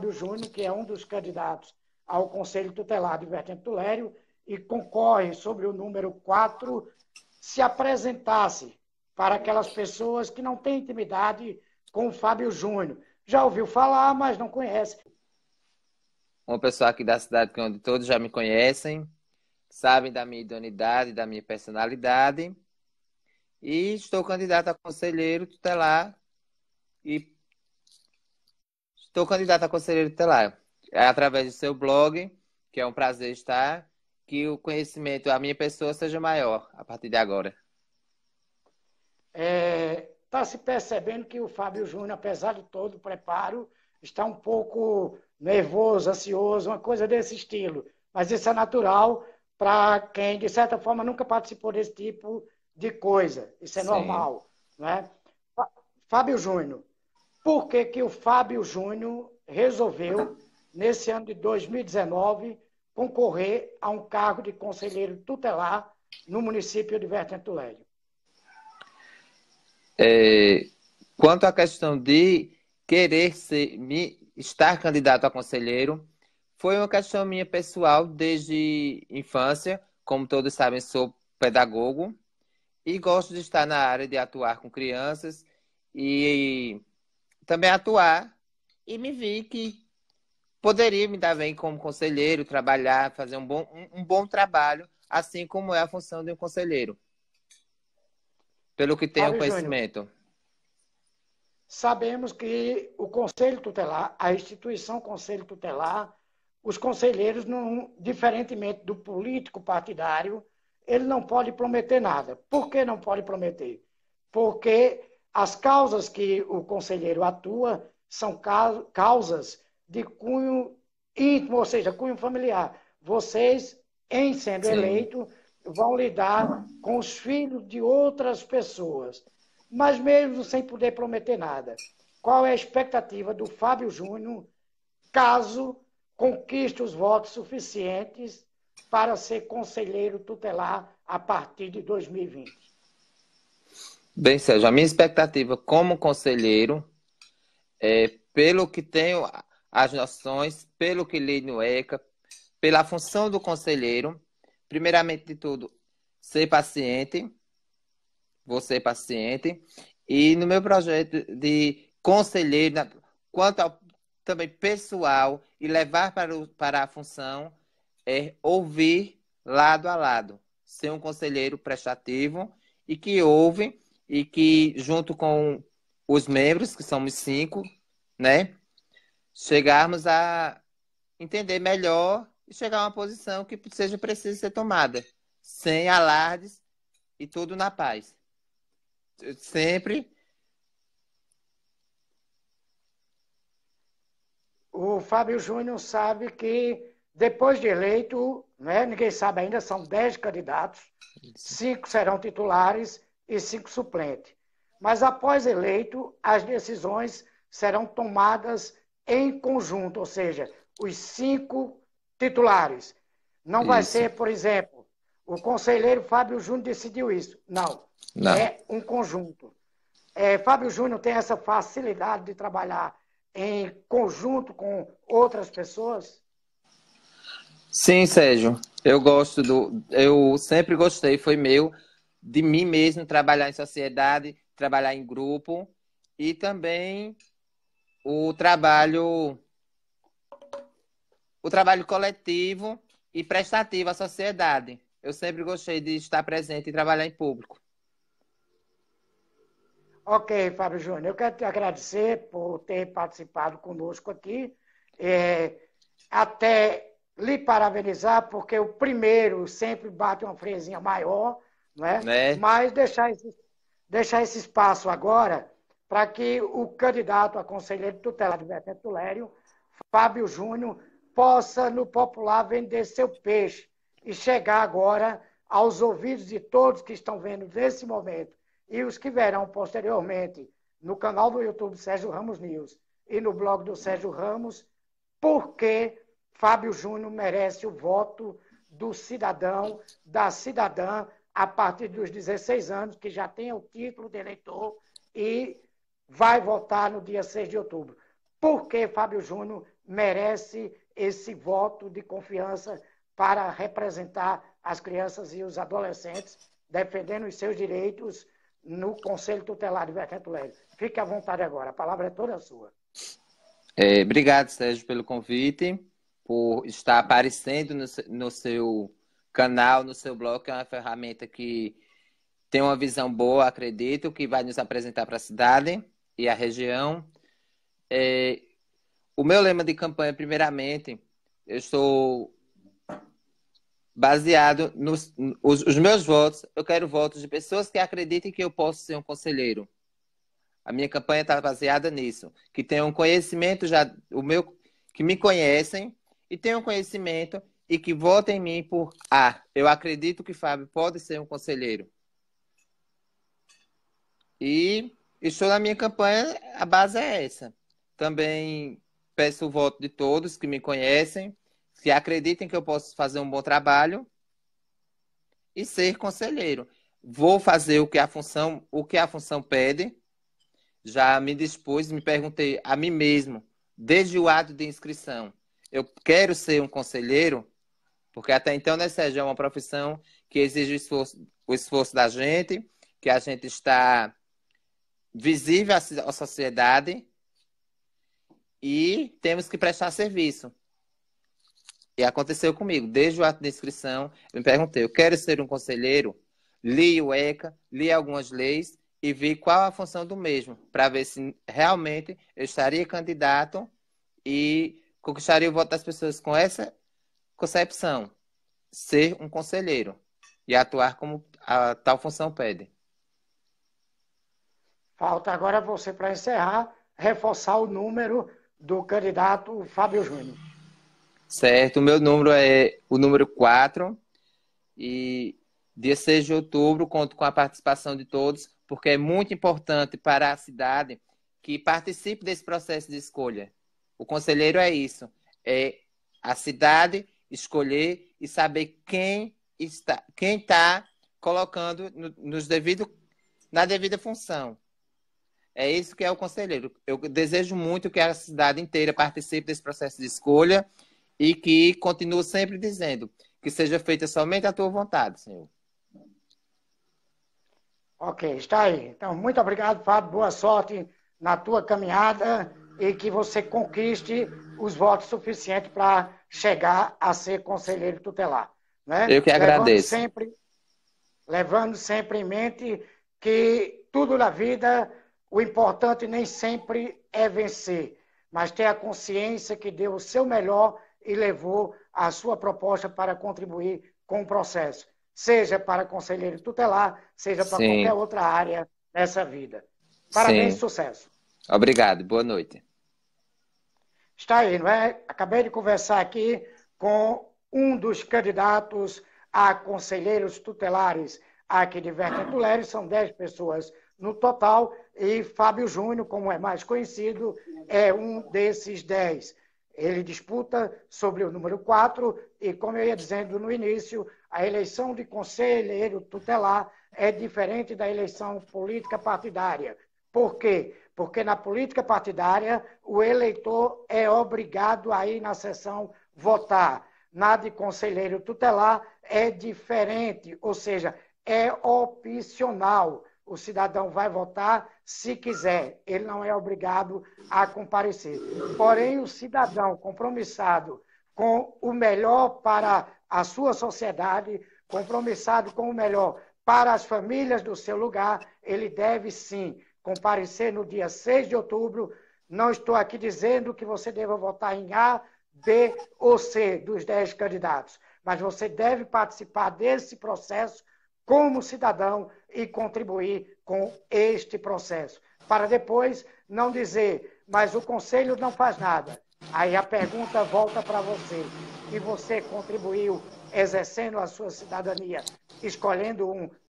Fábio Júnior, que é um dos candidatos ao Conselho Tutelar de Vertente Tulério e concorre sobre o número 4, se apresentasse para aquelas pessoas que não têm intimidade com o Fábio Júnior. Já ouviu falar, mas não conhece. Uma pessoal aqui da cidade onde todos já me conhecem, sabem da minha idoneidade, da minha personalidade. E estou candidato a conselheiro tutelar e Estou candidata a conselheiro tutelar. É através do seu blog, que é um prazer estar, que o conhecimento, a minha pessoa, seja maior a partir de agora. Está é, tá se percebendo que o Fábio Júnior, apesar de todo o preparo, está um pouco nervoso, ansioso, uma coisa desse estilo. Mas isso é natural para quem, de certa forma, nunca participou desse tipo de coisa. Isso é Sim. normal. Né? Fábio Júnior, por que, que o Fábio Júnior resolveu, nesse ano de 2019, concorrer a um cargo de conselheiro tutelar no município de Vertentulélio? É, quanto à questão de querer ser, me, estar candidato a conselheiro, foi uma questão minha pessoal desde infância. Como todos sabem, sou pedagogo e gosto de estar na área de atuar com crianças e também atuar e me vi que poderia me dar bem como conselheiro, trabalhar, fazer um bom, um, um bom trabalho, assim como é a função de um conselheiro. Pelo que tenho conhecimento. Júnior, sabemos que o Conselho Tutelar, a instituição Conselho Tutelar, os conselheiros, não, diferentemente do político partidário, ele não pode prometer nada. Por que não pode prometer? Porque as causas que o conselheiro atua são causas de cunho íntimo, ou seja, cunho familiar. Vocês, em sendo Sim. eleito, vão lidar com os filhos de outras pessoas, mas mesmo sem poder prometer nada. Qual é a expectativa do Fábio Júnior caso conquiste os votos suficientes para ser conselheiro tutelar a partir de 2020? Bem, Sérgio, a minha expectativa como conselheiro é, pelo que tenho as noções, pelo que li no ECA, pela função do conselheiro, primeiramente de tudo, ser paciente, você paciente, e no meu projeto de conselheiro, quanto ao também pessoal e levar para, o, para a função, é ouvir lado a lado, ser um conselheiro prestativo e que ouve e que, junto com os membros, que somos cinco, né, chegarmos a entender melhor e chegar a uma posição que seja precisa ser tomada, sem alardes e tudo na paz. Sempre. O Fábio Júnior sabe que depois de eleito, né, ninguém sabe ainda, são dez candidatos, cinco serão titulares e cinco suplentes. Mas após eleito, as decisões serão tomadas em conjunto, ou seja, os cinco titulares. Não isso. vai ser, por exemplo, o conselheiro Fábio Júnior decidiu isso. Não. Não. É um conjunto. É, Fábio Júnior tem essa facilidade de trabalhar em conjunto com outras pessoas? Sim, Sérgio. Eu gosto do. Eu sempre gostei, foi meu de mim mesmo, trabalhar em sociedade, trabalhar em grupo e também o trabalho o trabalho coletivo e prestativo à sociedade. Eu sempre gostei de estar presente e trabalhar em público. Ok, Fábio Júnior, eu quero te agradecer por ter participado conosco aqui. É, até lhe parabenizar, porque o primeiro sempre bate uma frezinha maior né? né? Mas deixar esse, deixar esse espaço agora para que o candidato a conselheiro tutelar de Betete Lério, Fábio Júnior, possa, no popular, vender seu peixe e chegar agora aos ouvidos de todos que estão vendo nesse momento e os que verão posteriormente no canal do YouTube Sérgio Ramos News e no blog do Sérgio Ramos, porque Fábio Júnior merece o voto do cidadão, da cidadã, a partir dos 16 anos, que já tem o título de eleitor e vai votar no dia 6 de outubro. Por que Fábio Júnior merece esse voto de confiança para representar as crianças e os adolescentes, defendendo os seus direitos no Conselho Tutelar de Bertento Lélio. Fique à vontade agora, a palavra é toda sua. É, obrigado, Sérgio, pelo convite, por estar aparecendo no, no seu canal no seu blog, é uma ferramenta que tem uma visão boa, acredito, que vai nos apresentar para a cidade e a região. É, o meu lema de campanha, primeiramente, eu estou baseado nos, nos os, meus votos. Eu quero votos de pessoas que acreditem que eu posso ser um conselheiro. A minha campanha está baseada nisso, que tenham um conhecimento já o meu que me conhecem e tenham um conhecimento e que votem em mim por A. Eu acredito que Fábio pode ser um conselheiro. E estou na minha campanha, a base é essa. Também peço o voto de todos que me conhecem, que acreditem que eu posso fazer um bom trabalho e ser conselheiro. Vou fazer o que a função, o que a função pede. Já me dispus, me perguntei a mim mesmo, desde o ato de inscrição, eu quero ser um conselheiro, porque até então, né, Sérgio, é uma profissão que exige o esforço, o esforço da gente, que a gente está visível à sociedade e temos que prestar serviço. E aconteceu comigo. Desde o ato de inscrição, eu me perguntei, eu quero ser um conselheiro? Li o ECA, li algumas leis e vi qual a função do mesmo, para ver se realmente eu estaria candidato e conquistaria o voto das pessoas com essa Concepção, ser um conselheiro e atuar como a tal função pede. Falta agora você, para encerrar, reforçar o número do candidato Fábio Júnior. Certo, o meu número é o número 4 e dia 6 de outubro conto com a participação de todos, porque é muito importante para a cidade que participe desse processo de escolha. O conselheiro é isso, é a cidade escolher e saber quem está, quem está colocando no, nos devido, na devida função. É isso que é o conselheiro. Eu desejo muito que a cidade inteira participe desse processo de escolha e que continuo sempre dizendo que seja feita somente a tua vontade, Senhor. Ok, está aí. Então, muito obrigado, Fábio. Boa sorte na tua caminhada e que você conquiste os votos suficientes para chegar a ser conselheiro tutelar. Né? Eu que levando agradeço. Sempre, levando sempre em mente que tudo na vida, o importante nem sempre é vencer, mas ter a consciência que deu o seu melhor e levou a sua proposta para contribuir com o processo, seja para conselheiro tutelar, seja para Sim. qualquer outra área nessa vida. Parabéns, e sucesso. Obrigado, boa noite está aí, não é? Acabei de conversar aqui com um dos candidatos a conselheiros tutelares aqui de Verta Tulere, são dez pessoas no total, e Fábio Júnior, como é mais conhecido, é um desses dez. Ele disputa sobre o número 4 e, como eu ia dizendo no início, a eleição de conselheiro tutelar é diferente da eleição política partidária. Por quê? Porque na política partidária, o eleitor é obrigado a ir na sessão votar. Na de conselheiro tutelar é diferente, ou seja, é opcional. O cidadão vai votar se quiser, ele não é obrigado a comparecer. Porém, o cidadão compromissado com o melhor para a sua sociedade, compromissado com o melhor para as famílias do seu lugar, ele deve sim comparecer no dia 6 de outubro. Não estou aqui dizendo que você deva votar em A, B ou C dos 10 candidatos, mas você deve participar desse processo como cidadão e contribuir com este processo. Para depois não dizer, mas o conselho não faz nada. Aí a pergunta volta para você. E você contribuiu exercendo a sua cidadania, escolhendo um